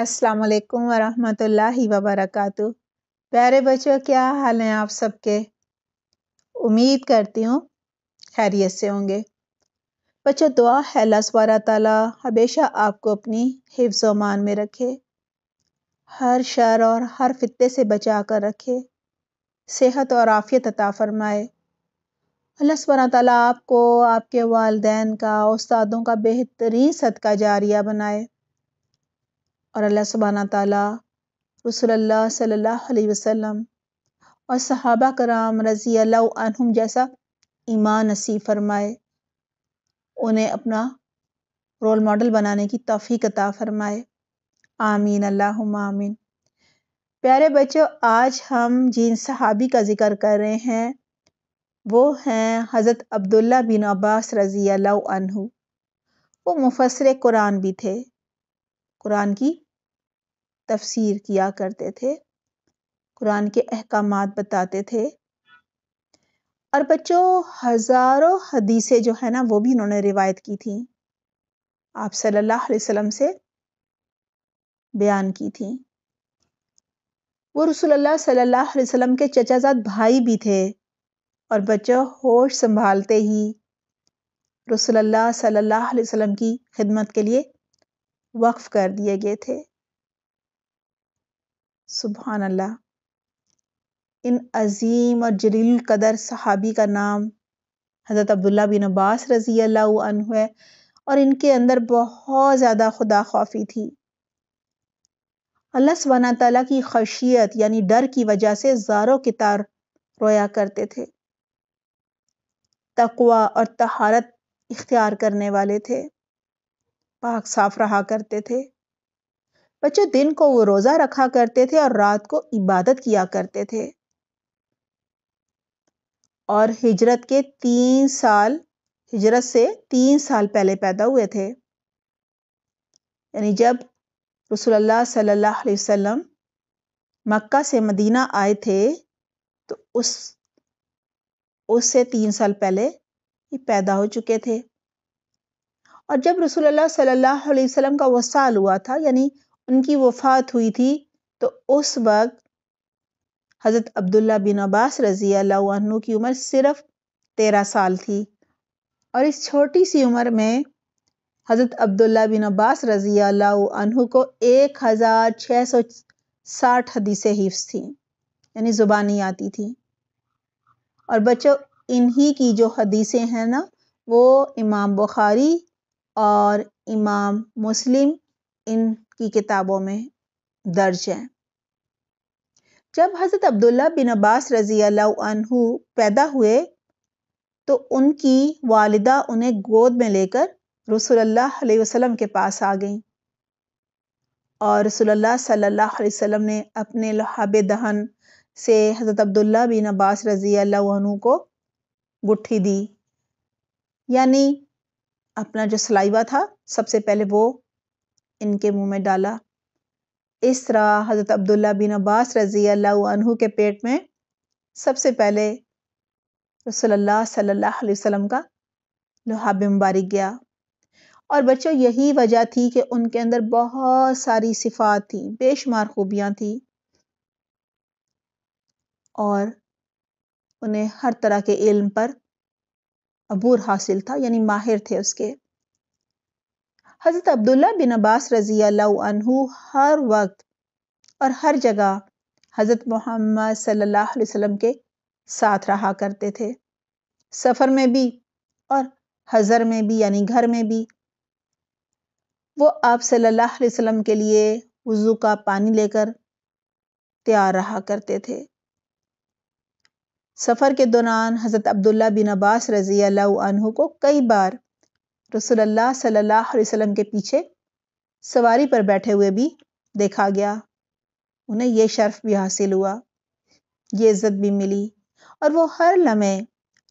अस्सलाम वालेकुम वरहमतुल्लाहि वबरकातु प्यारे बच्चों क्या हाल हैं आप सबके उम्मीद करती हूँ खैरियत से होंगे बच्चों दुआ है अल्लाह ताला हमेशा आपको अपनी हिफ्ज़ में रखे हर शर और हर फितने से बचा कर रखे सेहत और आफियत अता फरमाए अल्लाह ताला आपको आपके वालदेन का उस्तादों का बेहतरीन सदका जारिया बनाए और अल्लाह सुबाना ताला रसोल्ला सल्ला वसम और सहाबा कराम रज़ी अल्लाम जैसा ईमान नसीब फरमाए उन्हें अपना रोल मॉडल बनाने की तोफ़ी कता फरमाए आमीन अल्लाह आमीन प्यारे बच्चों आज हम जिन सहाबी का ज़िक्र कर रहे हैं वो हैं हज़रत अब्दुल्ला बिन अब्बास रज़ी अल्लाह वो मुफसर कुरान भी थे कुरान की तफसीर किया करते थे कुरान के अहकाम बताते थे और बच्चों हज़ारों हदीसें जो है ना वो भी इन्होंने रिवायत की थी आप सल्लल्लाहु अलैहि वसल्लम से बयान की थी वो रसोल्ला सल्लल्लाहु अलैहि वसल्लम के चचाजाद भाई भी थे और बच्चों होश संभालते ही रसोल्ला सल्लल्लाहु अलैहि वसल्लम की खिदमत के लिए वक्फ़ कर दिए गए थे सुबहान अल्लाह इन अज़ीम और जलील कदर सहाबी का नाम हज़रत अब्दुल्ला बिन अब्बास रज़ी अल्लाह है और इनके अंदर बहुत ज़्यादा खुदा खौफी थी अल्लाह सबाना तला की खशियत यानी डर की वजह से ज़ारो कितार रोया करते थे तकवा और तहारत इख्तियार करने वाले थे पाक साफ रहा करते थे बच्चों दिन को वो रोज़ा रखा करते थे और रात को इबादत किया करते थे और हिजरत के तीन साल हिजरत से तीन साल पहले पैदा हुए थे यानी जब रसोल्ला सल्लल्लाहु अलैहि वसल्लम मक्का से मदीना आए थे तो उस उससे तीन साल पहले ये पैदा हो चुके थे और जब रसोल्ला सल्लल्लाहु अलैहि वसल्लम का वह साल हुआ था यानी उनकी वफ़ात हुई थी तो उस वक्त हज़रत अब्दुल्ला बिन अब्बास रज़ी अल्लाह की उम्र सिर्फ़ तेरह साल थी और इस छोटी सी उम्र में हज़रत अब्दुल्ला बिन अब्बास रज़ी अल्लाह को एक हज़ार छः सौ साठ हदीसें हिफ्स थी यानी ज़ुबानी आती थी और बच्चों इन्हीं की जो हदीसें हैं ना वो इमाम बुखारी और इमाम मुस्लिम इन की किताबों में दर्ज है जब हज़रत अब्दुल्ला बिन अब्बास रज़ी अल्लाह पैदा हुए तो उनकी वालिदा उन्हें गोद में लेकर रसूलुल्लाह वसल्लम के पास आ गईं और रसूलुल्लाह सल्लल्लाहु अलैहि वसल्लम ने अपने लहाब दहन से हज़रत अब्दुल्ला बिन अब्बास रज़ी अनहु को गुट्ठी दी यानी अपना जो सलाइवा था सबसे पहले वो इनके मुंह में डाला इस तरह हज़रत अब्दुल्ला बिन अब्बास रज़ी अल्लाह के पेट में सबसे पहले रसोल्ला सल्लल्लाहु अलैहि वसल्लम का लुहाब मुबारक गया और बच्चों यही वजह थी कि उनके अंदर बहुत सारी सिफात थी बेशुमार खूबियाँ थी और उन्हें हर तरह के इल्म पर अबूर हासिल था यानी माहिर थे उसके हज़रत अब्दुल्ला बिन अब्बास रज़ी अल्लाह हर वक्त और हर जगह हज़रत मोहम्मद सल्लल्लाहु अलैहि वसल्लम के साथ रहा करते थे सफ़र में भी और हज़र में भी यानी घर में भी वो आप सल्लल्लाहु अलैहि वसल्लम के लिए वज़ू का पानी लेकर तैयार रहा करते थे सफ़र के दौरान हज़रत अब्दुल्ला बिन अब्बास रज़ी अल्लाह को कई बार रसोल्ला सल्ला वसलम के पीछे सवारी पर बैठे हुए भी देखा गया उन्हें यह शर्फ भी हासिल हुआ ये इज़्ज़त भी मिली और वो हर लम्हे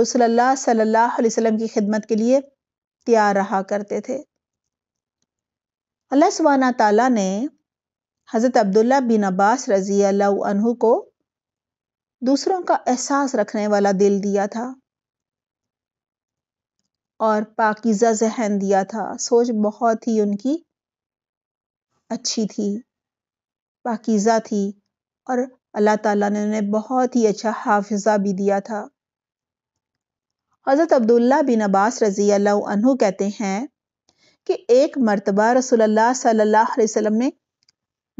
रसोल्ला सल्ला वसलम की खिदमत के लिए तैयार रहा करते थे अल्लाह सुबाना तला ने हज़रत अब्दुल्ला बिन अब्बास रज़ी अल्लाह को दूसरों का एहसास रखने वाला दिल दिया था और पाकिज़ा जहन दिया था सोच बहुत ही उनकी अच्छी थी पाकिज़ा थी और अल्लाह ताला ने उन्हें बहुत ही अच्छा हाफिज़ा भी दिया था हज़रत अब्दुल्ला बिन अब्बास रज़ी अल्लाह कहते हैं कि एक मरतबा रसोल्ला सल्ला वसम ने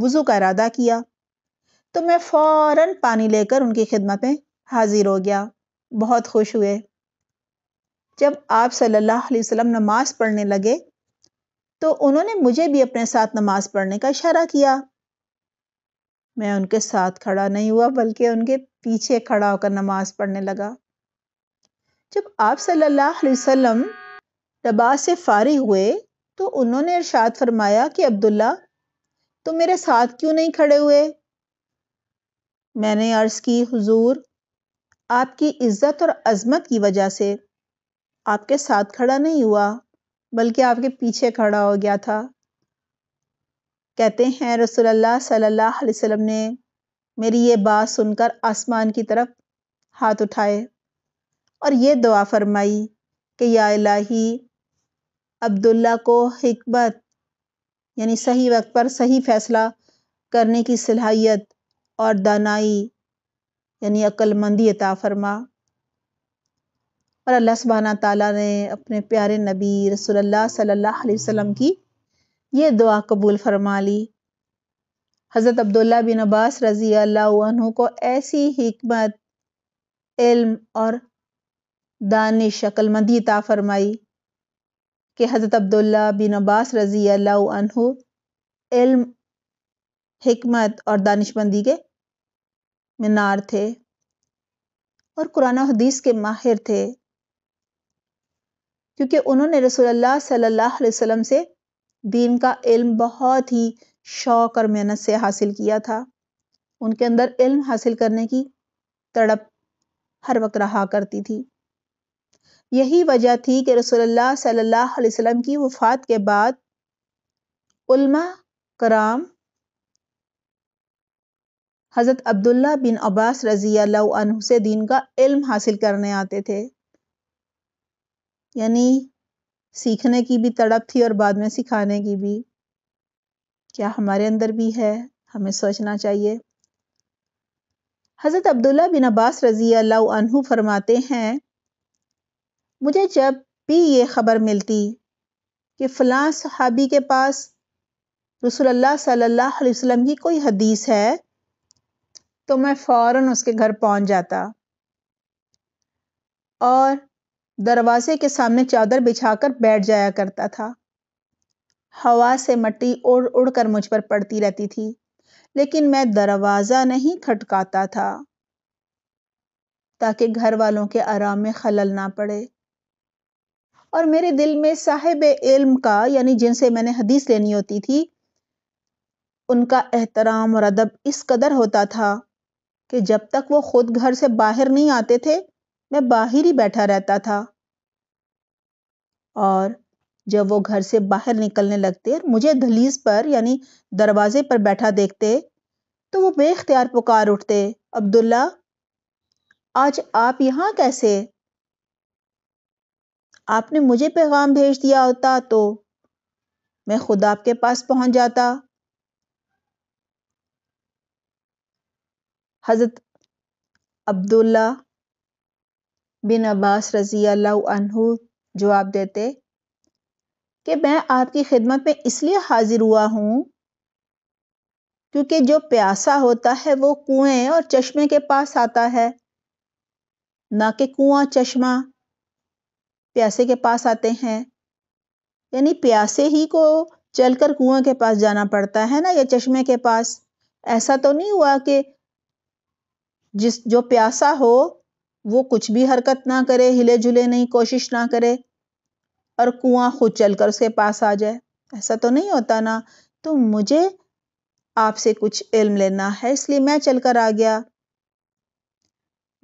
वज़ू का इरादा किया तो मैं फ़ौर पानी लेकर उनकी खिदमत में हाज़िर हो गया बहुत खुश हुए जब आप सल्लल्लाहु अलैहि वसल्लम नमाज़ पढ़ने लगे तो उन्होंने मुझे भी अपने साथ नमाज़ पढ़ने का इशारा किया मैं उनके साथ खड़ा नहीं हुआ बल्कि उनके पीछे खड़ा होकर नमाज़ पढ़ने लगा जब आप सल्लल्लाहु अलैहि वसल्लम नमाज से फारी हुए तो उन्होंने इरशाद फरमाया कि अब्दुल्ला तुम मेरे साथ क्यों नहीं खड़े हुए मैंने अर्ज़ की हुजूर आपकी इज़्ज़त और अज़मत की वजह से आपके साथ खड़ा नहीं हुआ बल्कि आपके पीछे खड़ा हो गया था कहते हैं रसोल्ला सल्लल्लाहु अलैहि वसल्लम ने मेरी ये बात सुनकर आसमान की तरफ हाथ उठाए और ये दुआ फरमाई कि या इलाही अब्दुल्ला को हिकमत यानी सही वक्त पर सही फ़ैसला करने की सलाहियत और दानाई यानी अक्लमंदी अता फरमा और अल्लाह सुबहाना ताला ने अपने प्यारे नबी रसोल्ला सल्ला वसम की ये दुआ कबूल फरमा ली हज़रत अब्दुल्ला बिन अब्बास रज़ी अल्लाह को ऐसी हमत इल्म और दानिश अक्लमंदी ता फरमाई कि हज़रत अब्दुल्ला बिन अब्बास रज़ी अल्लाह इल्म हमत और दानिशमंदी के मीनार थे और कुरान हदीस के माहिर थे क्योंकि उन्होंने रसोल्ला सल्ला वसम से दीन का इल्म बहुत ही शौक़ और मेहनत से हासिल किया था उनके अंदर इल्म हासिल करने की तड़प हर वक्त रहा करती थी यही वजह थी कि रसोल्ला सल्ला अलैहि की वफ़ात के बाद उल्मा कराम हज़रत अब्दुल्ला बिन अब्बास रज़ी अल्लाह से दीन का इल्म हासिल करने आते थे यानी सीखने की भी तड़प थी और बाद में सिखाने की भी क्या हमारे अंदर भी है हमें सोचना चाहिए हज़रत अब्दुल्ला बिन अब्बास रज़ी अल्लाह फरमाते हैं मुझे जब भी ये ख़बर मिलती कि फ़लाँ सहाबी के पास रसोल्ला सल्लल्लाहु अलैहि वसल्लम की कोई हदीस है तो मैं फ़ौर उसके घर पहुंच जाता और दरवाजे के सामने चादर बिछाकर बैठ जाया करता था हवा से मट्टी उड़ उड़कर मुझ पर पड़ती रहती थी लेकिन मैं दरवाज़ा नहीं खटकाता था ताकि घर वालों के आराम में खलल ना पड़े और मेरे दिल में साहेब इल्म का यानी जिनसे मैंने हदीस लेनी होती थी उनका एहतराम और अदब इस कदर होता था कि जब तक वो खुद घर से बाहर नहीं आते थे मैं बाहर ही बैठा रहता था और जब वो घर से बाहर निकलने लगते और मुझे दहलीज पर यानी दरवाजे पर बैठा देखते तो वो बेख्तियार पुकार उठते अब्दुल्ला आज आप यहां कैसे आपने मुझे पैगाम भेज दिया होता तो मैं खुद आपके पास पहुंच जाता हजरत अब्दुल्ला बिन अब्बास रज़ी अल्लाह जवाब देते कि मैं आपकी खिदमत में इसलिए हाजिर हुआ हूँ क्योंकि जो प्यासा होता है वो कुएं और चश्मे के पास आता है ना कि कुआं चश्मा प्यासे के पास आते हैं यानी प्यासे ही को चलकर कुएं के पास जाना पड़ता है ना या चश्मे के पास ऐसा तो नहीं हुआ कि जिस जो प्यासा हो वो कुछ भी हरकत ना करे हिले जुले नहीं कोशिश ना करे और कुआं खुद चल कर उसके पास आ जाए ऐसा तो नहीं होता ना तो मुझे आपसे कुछ इल्म लेना है इसलिए मैं चल कर आ गया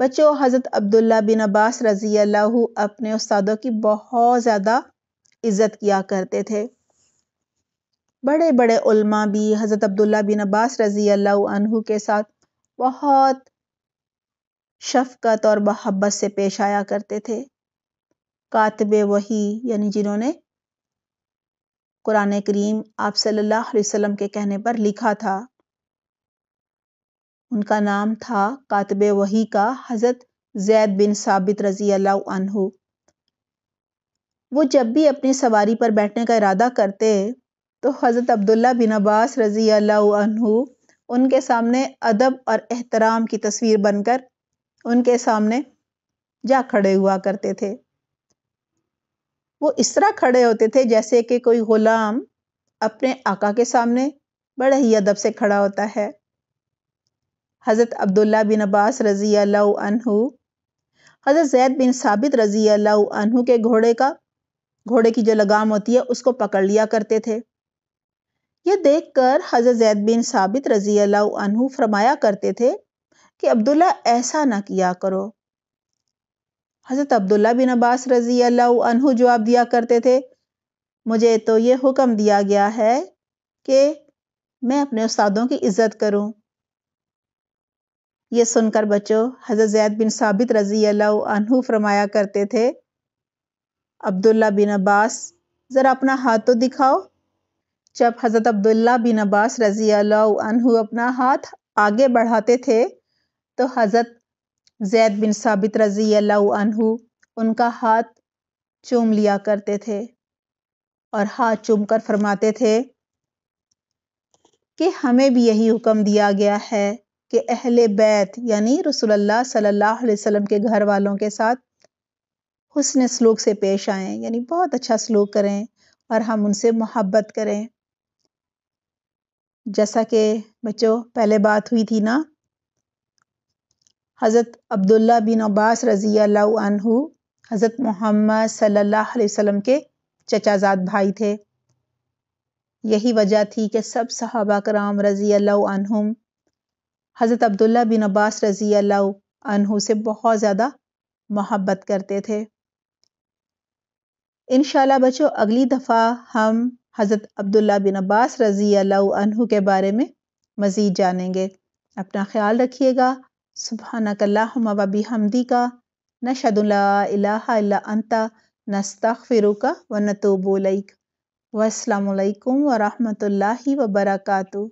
बच्चों हज़रत अब्दुल्ला बिन अब्बास रज़ी अल्लाह अपने उस्तादों की बहुत ज़्यादा इज़्ज़त किया करते थे बड़े बड़े उल्मा भी हज़रत अब्दुल्ला बिन अब्बास रज़ी अल्लाह के साथ बहुत शफ़क़त और मोहब्बत से पेश आया करते थे कातब वही यानी जिन्होंने कुरान करीम आप सल्लल्लाहु अलैहि वसल्लम के कहने पर लिखा था उनका नाम था कातब वही का हज़रत जैद बिन साबित रज़ी अल्लाह वो जब भी अपनी सवारी पर बैठने का इरादा करते तो हज़रत अब्दुल्ला बिन अब्बास रज़ी अल्लाह उनके सामने अदब और एहतराम की तस्वीर बनकर उनके सामने जा खड़े हुआ करते थे वो इस तरह खड़े होते थे जैसे कि कोई गुलाम अपने आका के सामने बड़े ही अदब से खड़ा होता है हज़रत अब्दुल्ला बिन अब्बास रज़ी अनहु हज़रत जैद बिन साबित रज़ी अनहु के घोड़े का घोड़े की जो लगाम होती है उसको पकड़ लिया करते थे ये देखकर हज़रत जैद बिन साबित रज़ी अनहु फरमाया करते थे कि अब्दुल्ला ऐसा ना किया करो हज़रत अब्दुल्ला बिन अब्बास रज़ी अल्लाह जवाब दिया करते थे मुझे तो ये हुक्म दिया गया है कि मैं अपने उस्तादों की इज़्ज़त करूं। ये सुनकर बच्चों हज़रत जैद बिन साबित रज़ी अल्लाह फरमाया करते थे अब्दुल्ला बिन अब्बास ज़रा अपना हाथ तो दिखाओ जब हज़रत अब्दुल्ला बिन अब्बास रज़ी अल्लाह अपना हाथ आगे बढ़ाते थे तो हज़रत जैद बिन साबित रज़ी अल्लाह उनका हाथ चूम लिया करते थे और हाथ चूम कर फरमाते थे कि हमें भी यही हुक्म दिया गया है कि अहले बैत यानी रसूलुल्लाह सल्लल्लाहु अलैहि वसल्लम के घर वालों के साथ हुसन सलूक से पेश आए यानी बहुत अच्छा सलूक करें और हम उनसे मोहब्बत करें जैसा कि बच्चों पहले बात हुई थी ना हज़रत अब्दुल्ला बिन अब्बास रज़ी अल्लाह हज़रत मोहम्मद सल्लल्लाहु अलैहि वसल्लम के चचाजाद भाई थे यही वजह थी कि सब सहाबा कराम रज़ी अल्लाह हज़रत अब्दुल्ला बिन अब्बास रज़ी अल्लाह से बहुत ज़्यादा मोहब्बत करते थे इन बच्चों अगली दफ़ा हम हज़रत अब्दुल्ला बिन अब्बास रज़ी अल्लाह के बारे में मज़ीद जानेंगे अपना ख्याल रखिएगा सुबहानकल्ला व बिहमदिका नशहदु ला इलाहा इल्ला अंता नस्तगफिरुका व नतूबु इलैक व अस्सलाम